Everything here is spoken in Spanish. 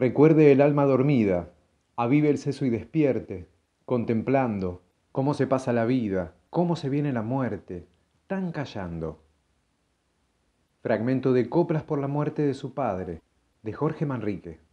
Recuerde el alma dormida, avive el seso y despierte, contemplando cómo se pasa la vida, cómo se viene la muerte, tan callando. Fragmento de Coplas por la muerte de su padre, de Jorge Manrique.